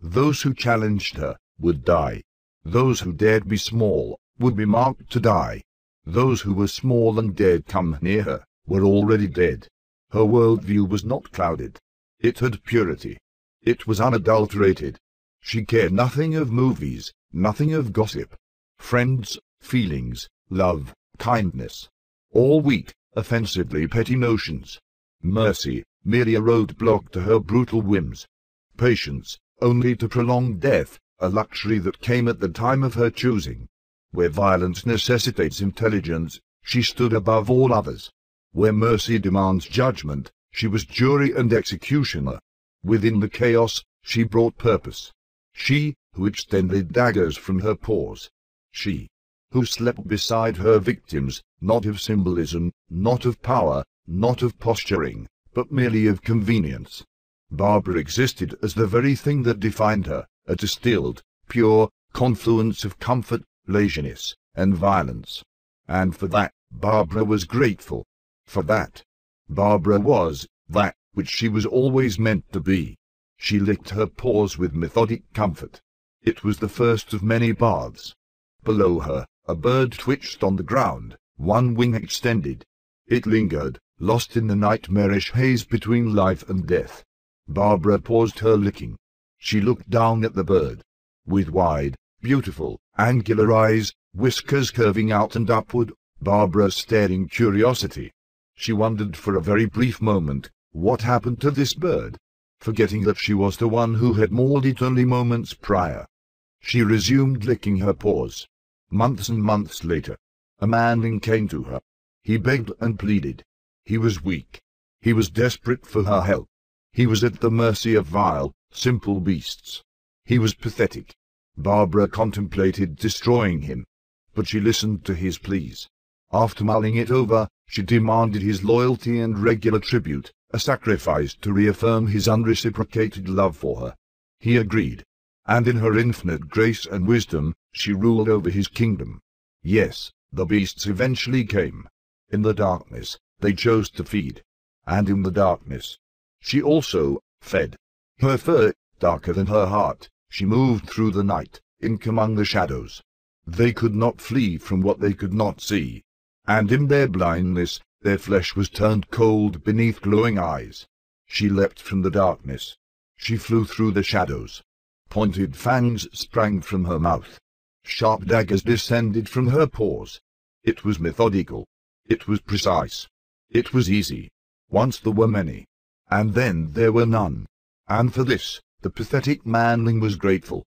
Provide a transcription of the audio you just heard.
Those who challenged her would die. Those who dared be small would be marked to die. Those who were small and dared come near her were already dead. Her worldview was not clouded. It had purity. It was unadulterated. She cared nothing of movies, nothing of gossip. Friends, feelings, love, kindness. All weak, offensively petty notions. Mercy, merely a roadblock to her brutal whims. Patience, only to prolong death, a luxury that came at the time of her choosing. Where violence necessitates intelligence, she stood above all others. Where mercy demands judgment, she was jury and executioner. Within the chaos, she brought purpose. She, who extended daggers from her paws. She, who slept beside her victims, not of symbolism, not of power, not of posturing, but merely of convenience. Barbara existed as the very thing that defined her, a distilled, pure confluence of comfort, laziness, and violence. And for that, Barbara was grateful. For that. Barbara was that which she was always meant to be. She licked her paws with methodic comfort. It was the first of many baths. Below her, a bird twitched on the ground, one wing extended. It lingered, lost in the nightmarish haze between life and death. Barbara paused her licking. She looked down at the bird. With wide, beautiful, angular eyes, whiskers curving out and upward, Barbara stared in curiosity. She wondered for a very brief moment, what happened to this bird? Forgetting that she was the one who had mauled it only moments prior. She resumed licking her paws. Months and months later, a man came to her. He begged and pleaded. He was weak. He was desperate for her help. He was at the mercy of vile, simple beasts. He was pathetic. Barbara contemplated destroying him, but she listened to his pleas. After mulling it over, she demanded his loyalty and regular tribute, a sacrifice to reaffirm his unreciprocated love for her. He agreed, and in her infinite grace and wisdom, she ruled over his kingdom. Yes, the beasts eventually came. In the darkness, they chose to feed. And in the darkness, she also fed. Her fur, darker than her heart, she moved through the night, in among the shadows. They could not flee from what they could not see. And in their blindness, their flesh was turned cold beneath glowing eyes. She leapt from the darkness. She flew through the shadows. Pointed fangs sprang from her mouth. Sharp daggers descended from her paws. It was methodical. It was precise. It was easy. Once there were many and then there were none. And for this, the pathetic manling was grateful.